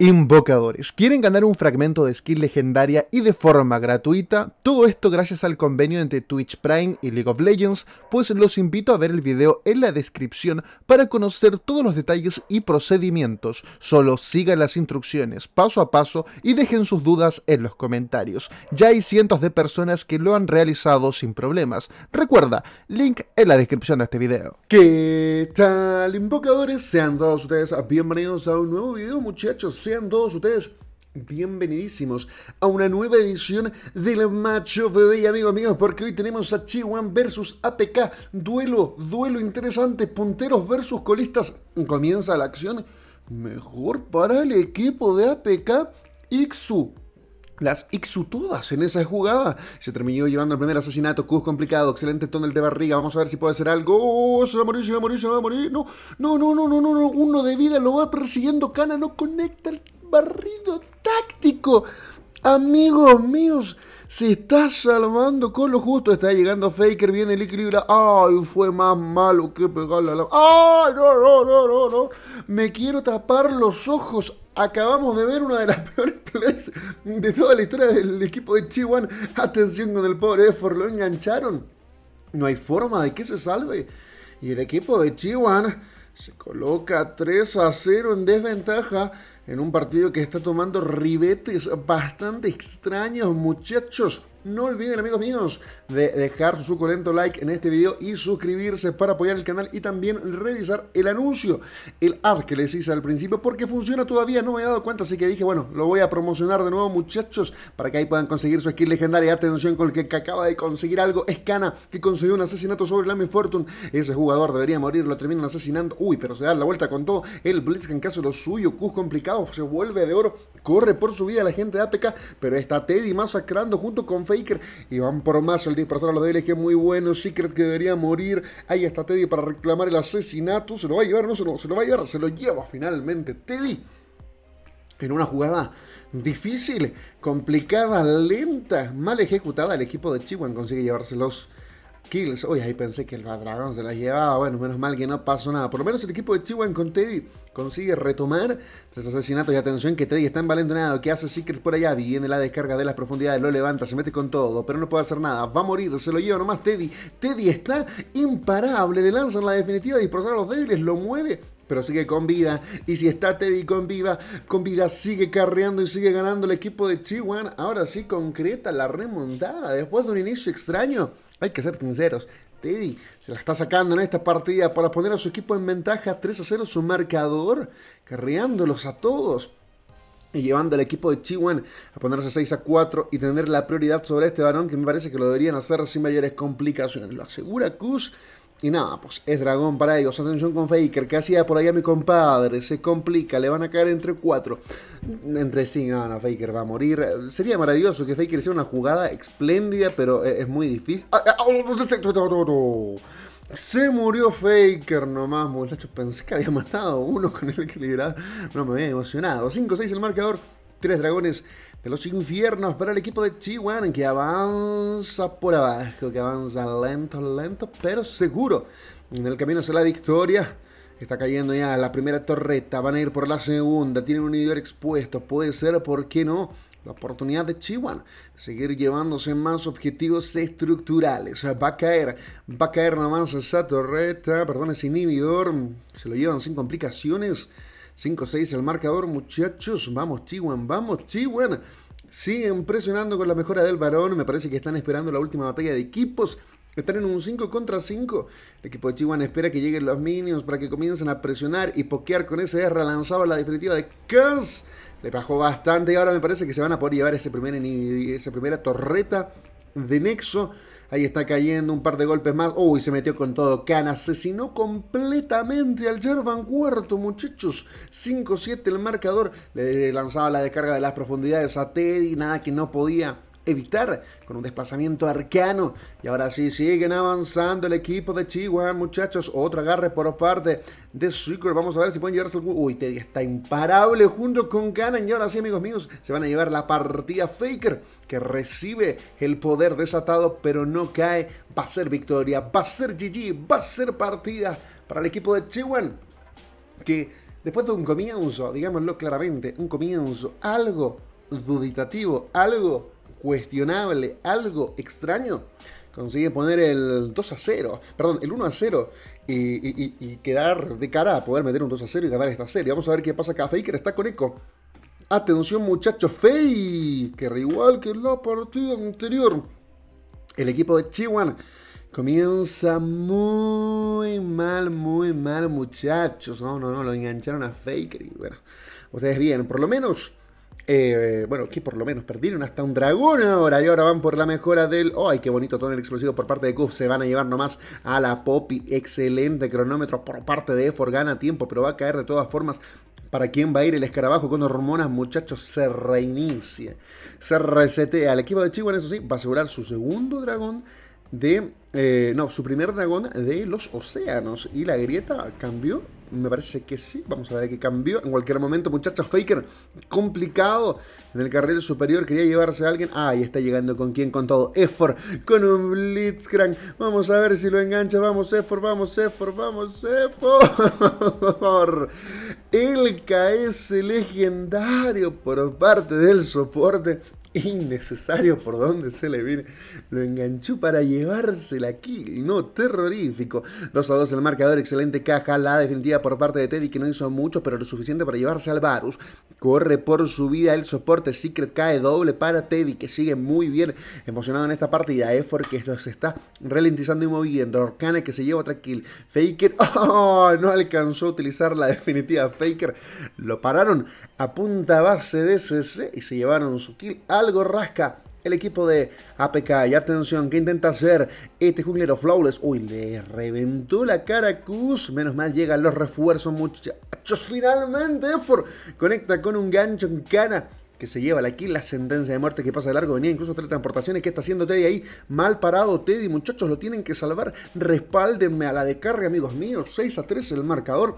Invocadores. Quieren ganar un fragmento de skin legendaria y de forma gratuita. Todo esto gracias al convenio entre Twitch Prime y League of Legends, pues los invito a ver el video en la descripción para conocer todos los detalles y procedimientos. Solo sigan las instrucciones paso a paso y dejen sus dudas en los comentarios. Ya hay cientos de personas que lo han realizado sin problemas. Recuerda, link en la descripción de este video. ¿Qué tal invocadores? Sean todos ustedes bienvenidos a un nuevo video muchachos sean todos ustedes bienvenidísimos a una nueva edición del Match of the Day, amigos porque hoy tenemos a Chihuahua versus APK. Duelo, duelo interesante, punteros versus colistas. Comienza la acción. Mejor para el equipo de APK, Ixu las Ixu todas en esa jugada. Se terminó llevando el primer asesinato. Cus complicado, excelente tonel de barriga. Vamos a ver si puede hacer algo. Oh, se va a morir, se va a morir, se va a morir. No, no, no, no, no, no, no. Uno de vida lo va persiguiendo. Cana no conecta el barrido táctico. Amigos míos, se está salvando con lo justo. Está llegando Faker, viene el equilibrio. ¡Ay, fue más malo que pegarle a la... ¡Ay, no, no, no, no, no! Me quiero tapar los ojos. Acabamos de ver una de las peores plays de toda la historia del equipo de Chihuahua. Atención con el pobre Effort, lo engancharon. No hay forma de que se salve. Y el equipo de Chihuahua se coloca 3 a 0 en desventaja en un partido que está tomando ribetes bastante extraños, muchachos. No olviden, amigos míos, de dejar su suculento like en este video y suscribirse para apoyar el canal y también revisar el anuncio, el ad que les hice al principio, porque funciona todavía, no me he dado cuenta, así que dije, bueno, lo voy a promocionar de nuevo, muchachos, para que ahí puedan conseguir su skin legendaria. Atención con el que acaba de conseguir algo, Escana, que consiguió un asesinato sobre Lamy Fortune. Ese jugador debería morir, lo terminan asesinando. Uy, pero se da la vuelta con todo. El blitz En caso lo suyo, Cus complicado, se vuelve de oro, corre por su vida la gente de APK, pero está Teddy masacrando junto con Faker. Y van por más el dispersar a los débiles, que es muy bueno. Secret que debería morir. Ahí está Teddy para reclamar el asesinato. Se lo va a llevar, no se lo, se lo va a llevar, se lo lleva finalmente. Teddy en una jugada difícil, complicada, lenta, mal ejecutada. El equipo de Chihuahua consigue llevárselos Kills. Uy, ahí pensé que el Bad se la llevaba. Bueno, menos mal que no pasó nada. Por lo menos el equipo de Chihuahua con Teddy consigue retomar tres asesinatos y atención que Teddy está envalentonado. Que hace Secret por allá? Viene la descarga de las profundidades, lo levanta, se mete con todo, pero no puede hacer nada. Va a morir, se lo lleva nomás Teddy. Teddy está imparable, le lanzan la definitiva, dispersar a los débiles, lo mueve pero sigue con vida. Y si está Teddy con, vida con vida, sigue carreando y sigue ganando el equipo de Chihuahua. Ahora sí concreta la remontada después de un inicio extraño. Hay que ser sinceros. Teddy se la está sacando en esta partida para poner a su equipo en ventaja 3 a 0 su marcador, carreándolos a todos y llevando al equipo de Chihuahua a ponerse 6 a 4 y tener la prioridad sobre este varón que me parece que lo deberían hacer sin mayores complicaciones. Lo asegura Kuz y nada, pues es dragón para ellos. Atención con Faker. que hacía por allá mi compadre? Se complica. Le van a caer entre cuatro. Entre sí, no, no, Faker va a morir. Sería maravilloso que Faker hiciera una jugada espléndida, pero e, es muy difícil. Ah, ah, oh, Se murió Faker nomás, muchachos. Pensé que había matado uno con el equilibrado, No, me había emocionado. 5-6 el marcador. Tres Dragones de los Infiernos para el equipo de Chihuahua que avanza por abajo, que avanza lento, lento, pero seguro. En el camino hacia la victoria. Está cayendo ya la primera torreta, van a ir por la segunda, tienen un inhibidor expuesto, puede ser, ¿por qué no? La oportunidad de Chihuahua seguir llevándose más objetivos estructurales. Va a caer, va a caer nomás esa torreta, perdón, ese inhibidor, se lo llevan sin complicaciones. 5-6 el marcador, muchachos. Vamos, Chihuahua, vamos, Chihuahua. Siguen presionando con la mejora del varón. Me parece que están esperando la última batalla de equipos. Están en un 5 contra 5. El equipo de Chihuahua espera que lleguen los minions para que comiencen a presionar y pokear con ese R. Lanzaba la definitiva de Kans. Le bajó bastante y ahora me parece que se van a poder llevar ese primer, esa primera torreta de Nexo. Ahí está cayendo un par de golpes más. Uy, se metió con todo. Khan asesinó completamente al Jervan Cuarto, muchachos. 5-7 el marcador. Le lanzaba la descarga de las profundidades a Teddy. Nada que no podía evitar con un desplazamiento arcano. Y ahora sí siguen avanzando el equipo de Chihuahua, muchachos. Otro agarre por parte de Secret. Vamos a ver si pueden llevarse algún. Uy, está imparable junto con Canon. Y ahora sí, amigos míos, se van a llevar la partida Faker que recibe el poder desatado, pero no cae. Va a ser victoria, va a ser GG, va a ser partida para el equipo de Chihuahua. Que después de un comienzo, digámoslo claramente, un comienzo algo duditativo, algo cuestionable, algo extraño, consigue poner el 2 a 0, perdón, el 1 a 0 y, quedar de cara a poder meter un 2 a 0 y ganar esta serie. Vamos a ver qué pasa acá. Faker está con eco. Atención muchachos, Faker, igual que en la partida anterior. El equipo de Chihuahua comienza muy mal, muy mal muchachos. No, no, no, lo engancharon a Faker y bueno, ustedes bien, por lo menos eh, bueno, aquí por lo menos perdieron hasta un dragón ahora y ahora van por la mejora del... ¡Ay, qué bonito todo el explosivo por parte de Kuf! Se van a llevar nomás a la Poppy. Excelente cronómetro por parte de Efor. Gana tiempo, pero va a caer de todas formas. ¿Para quién va a ir el escarabajo con hormonas, muchachos? Se reinicia. Se resetea. El equipo de Chihuahua, eso sí, va a asegurar su segundo dragón de eh, no, su primer dragón de los océanos. Y la grieta cambió. Me parece que sí. Vamos a ver qué cambió. En cualquier momento, muchachos, Faker complicado. En el carril superior quería llevarse a alguien. Ah, y está llegando con quién, con todo. EFOR con un Blitzcrank. Vamos a ver si lo engancha. Vamos, EFOR, vamos, EFOR, vamos, EFOR. El KS legendario por parte del soporte innecesario por donde se le viene. Lo enganchó para llevársela kill No, terrorífico. 2 a 2 el marcador, excelente caja. La definitiva por parte de Teddy, que no hizo mucho, pero lo suficiente para llevarse al Varus. Corre por su vida el soporte. Secret cae doble para Teddy, que sigue muy bien emocionado en esta partida. Effort que los está ralentizando y moviendo. Orcana que se lleva otra kill. Faker, oh, no alcanzó a utilizar la definitiva. Faker lo pararon a punta base de CC y se llevaron su kill al algo rasca el equipo de APK. Y atención, ¿qué intenta hacer este junglero Flawless? Uy, le reventó la cara Menos mal llegan los refuerzos, muchachos. Finalmente, Effort conecta con un gancho en cana. Que se lleva la la sentencia de muerte que pasa de largo venía, incluso tres transportaciones. que está haciendo Teddy ahí? Mal parado Teddy, muchachos, lo tienen que salvar. Respáldenme a la de carga, amigos míos. 6 a 3 el marcador.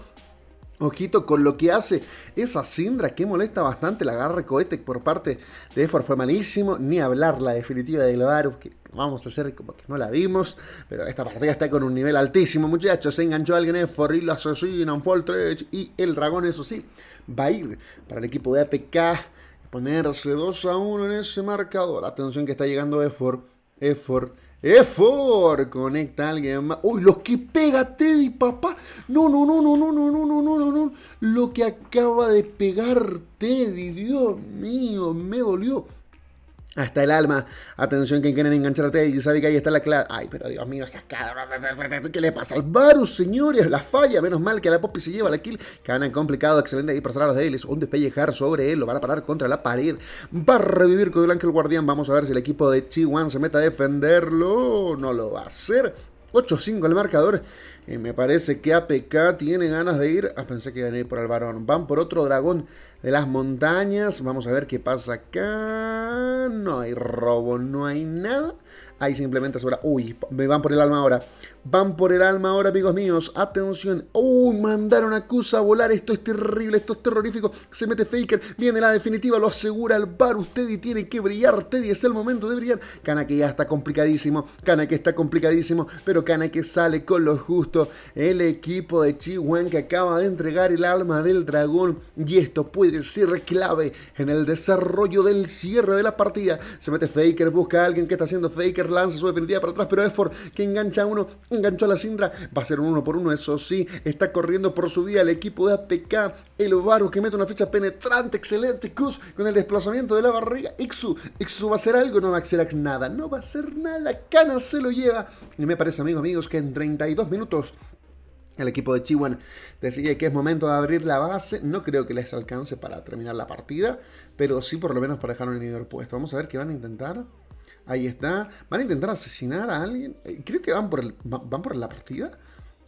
Ojito con lo que hace esa Sindra que molesta bastante. La agarre cohete por parte de Efor fue malísimo. Ni hablar la definitiva de Globarus, que vamos a hacer como que no la vimos. Pero esta partida está con un nivel altísimo, muchachos. Se enganchó alguien Efor y lo asesinan. Foltrech y el dragón, eso sí, va a ir para el equipo de APK. Ponerse 2 a 1 en ese marcador. Atención que está llegando Efor. Efor Efor, conecta alguien más. Uy, lo que pega Teddy, papá. No, no, no, no, no, no, no, no, no, no, no. Lo que acaba de pegar Teddy, Dios mío, me dolió hasta el alma. Atención, quien quieren engancharte. Y sabe que ahí está la clave. Ay, pero Dios mío, ¿Qué le pasa al Varus, señores? La falla. Menos mal que la Poppy se lleva la kill. en complicado. Excelente ahí para a los débiles. Un despellejar sobre él. Lo van a parar contra la pared. Va a revivir con el Ángel Guardián. Vamos a ver si el equipo de T1 se mete a defenderlo. No lo va a hacer. 8-5 el marcador. Eh, me parece que APK tiene ganas de ir. Ah, pensé que iban a ir por el varón. Van por otro dragón de las montañas. Vamos a ver qué pasa acá. No hay robo, no hay nada. Ahí simplemente sobra. Uy, me van por el alma ahora. Van por el alma ahora, amigos míos. Atención. ¡Uy! ¡Uh! mandaron a Cusa a volar. Esto es terrible. Esto es terrorífico. Se mete Faker. Viene la definitiva. Lo asegura el bar. Usted y tiene que brillar. Teddy es el momento de brillar. Kanake ya está complicadísimo. Kanake está complicadísimo. Pero Kanake sale con lo justo. El equipo de Chihuahua que acaba de entregar el alma del dragón. Y esto puede ser clave en el desarrollo del cierre de la partida. Se mete Faker. Busca a alguien que está haciendo Faker. Lanza su definitiva para atrás. Pero Effort que engancha a uno enganchó a la Sindra, va a ser un uno por uno, eso sí, está corriendo por su día el equipo de APK, el Varus que mete una fecha penetrante, excelente, Kuz con el desplazamiento de la barriga, Ixu, Ixu va a hacer algo, no va a hacer nada, no va a hacer nada, Cana se lo lleva, y me parece amigos, amigos, que en 32 minutos el equipo de Chihuahua decide que es momento de abrir la base. No creo que les alcance para terminar la partida, pero sí por lo menos para dejar un nivel puesto. Vamos a ver qué van a intentar. Ahí está. Van a intentar asesinar a alguien. Eh, creo que van por, el, van por la partida.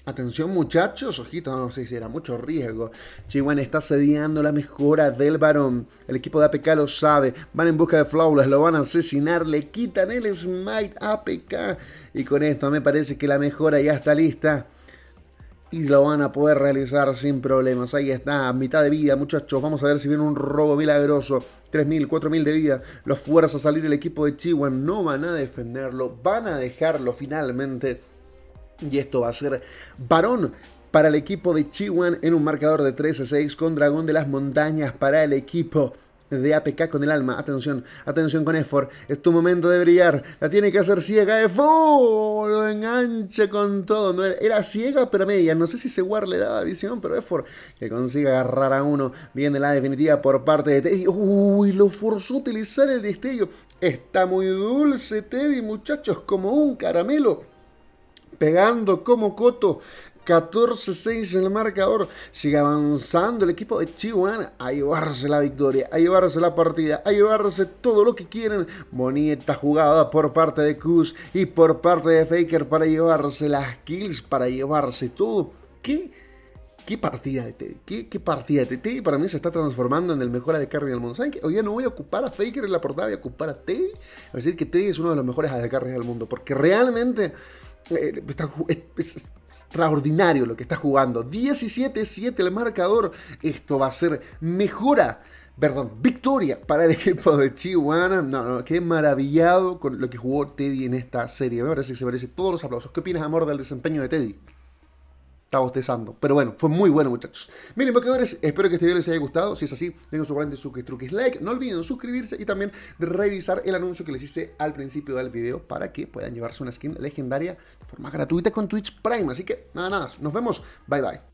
Atención muchachos, ojito, no sé si era mucho riesgo. Chihuahua está sediando la mejora del varón. El equipo de APK lo sabe. Van en busca de Flawless, lo van a asesinar, le quitan el smite APK. Y con esto me parece que la mejora ya está lista y lo van a poder realizar sin problemas. Ahí está, mitad de vida, muchachos. Vamos a ver si viene un robo milagroso. 3.000, 4.000 de vida. Los fuerzas a salir el equipo de Chihuahua. No van a defenderlo. Van a dejarlo finalmente. Y esto va a ser varón para el equipo de Chihuahua en un marcador de 13-6 con Dragón de las Montañas para el equipo de APK con el alma. Atención, atención con Efor Es tu momento de brillar. La tiene que hacer ciega. Efor Lo engancha con todo. No era, ciega, pero media. No sé si Seguar le daba visión, pero Efor que consiga agarrar a uno. Viene la definitiva por parte de Teddy. ¡Uy! Lo forzó a utilizar el destello. Está muy dulce, Teddy, muchachos, como un caramelo pegando como coto 14-6 en el marcador. Sigue avanzando el equipo de Chihuahua a llevarse la victoria, a llevarse la partida, a llevarse todo lo que quieren. Bonita jugada por parte de Kuz y por parte de Faker para llevarse las kills, para llevarse todo. ¿Qué? qué partida de Teddy? qué, partida de Teddy? para mí se está transformando en el mejor del mundo. ¿Saben qué? Hoy ya no voy a ocupar a Faker en la portada, voy a ocupar a Teddy. A decir que Teddy es uno de los mejores AD del mundo, porque realmente eh, está, extraordinario lo que está jugando. 17-7 el marcador. Esto va a ser mejora perdón, victoria para el equipo de Chihuahua. No, no, qué maravillado con lo que jugó Teddy en esta serie. Me parece que se merece todos los aplausos. ¿Qué opinas, amor, del desempeño de Teddy? está bostezando. Pero bueno, fue muy bueno, muchachos. Miren, invocadores. espero que este video les haya gustado. Si es así, dejen su grande su like. No olviden suscribirse y también revisar el anuncio que les hice al principio del video para que puedan llevarse una skin legendaria de forma gratuita con Twitch Prime. Así que nada, nada. Nos vemos. Bye, bye.